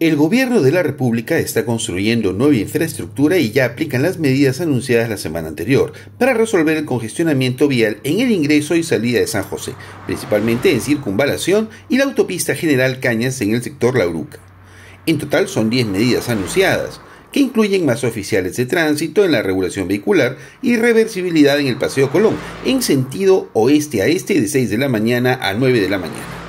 El gobierno de la República está construyendo nueva infraestructura y ya aplican las medidas anunciadas la semana anterior para resolver el congestionamiento vial en el ingreso y salida de San José, principalmente en Circunvalación y la autopista General Cañas en el sector La En total son 10 medidas anunciadas, que incluyen más oficiales de tránsito en la regulación vehicular y reversibilidad en el Paseo Colón, en sentido oeste a este de 6 de la mañana a 9 de la mañana.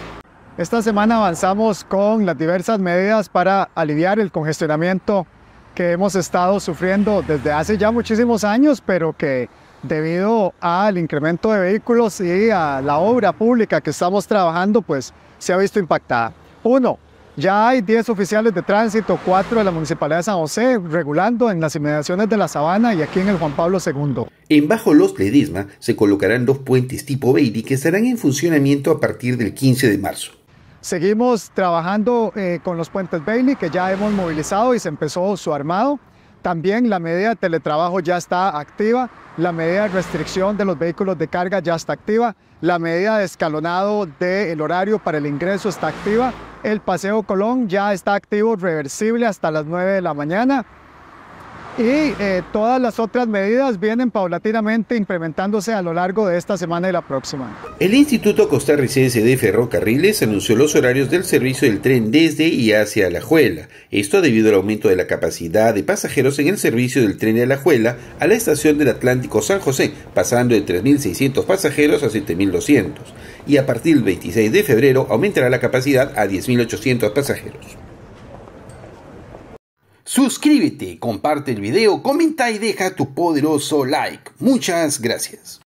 Esta semana avanzamos con las diversas medidas para aliviar el congestionamiento que hemos estado sufriendo desde hace ya muchísimos años, pero que debido al incremento de vehículos y a la obra pública que estamos trabajando, pues se ha visto impactada. Uno, ya hay 10 oficiales de tránsito, 4 de la Municipalidad de San José, regulando en las inmediaciones de la Sabana y aquí en el Juan Pablo II. En Bajo Los Ledisma se colocarán dos puentes tipo Bailey que estarán en funcionamiento a partir del 15 de marzo. Seguimos trabajando eh, con los puentes Bailey, que ya hemos movilizado y se empezó su armado. También la medida de teletrabajo ya está activa, la medida de restricción de los vehículos de carga ya está activa, la medida de escalonado del horario para el ingreso está activa, el paseo Colón ya está activo, reversible hasta las 9 de la mañana y eh, todas las otras medidas vienen paulatinamente implementándose a lo largo de esta semana y la próxima. El Instituto Costarricense de Ferrocarriles anunció los horarios del servicio del tren desde y hacia La Juela. Esto debido al aumento de la capacidad de pasajeros en el servicio del tren de La Juela a la estación del Atlántico San José, pasando de 3.600 pasajeros a 7.200. Y a partir del 26 de febrero aumentará la capacidad a 10.800 pasajeros. Suscríbete, comparte el video, comenta y deja tu poderoso like. Muchas gracias.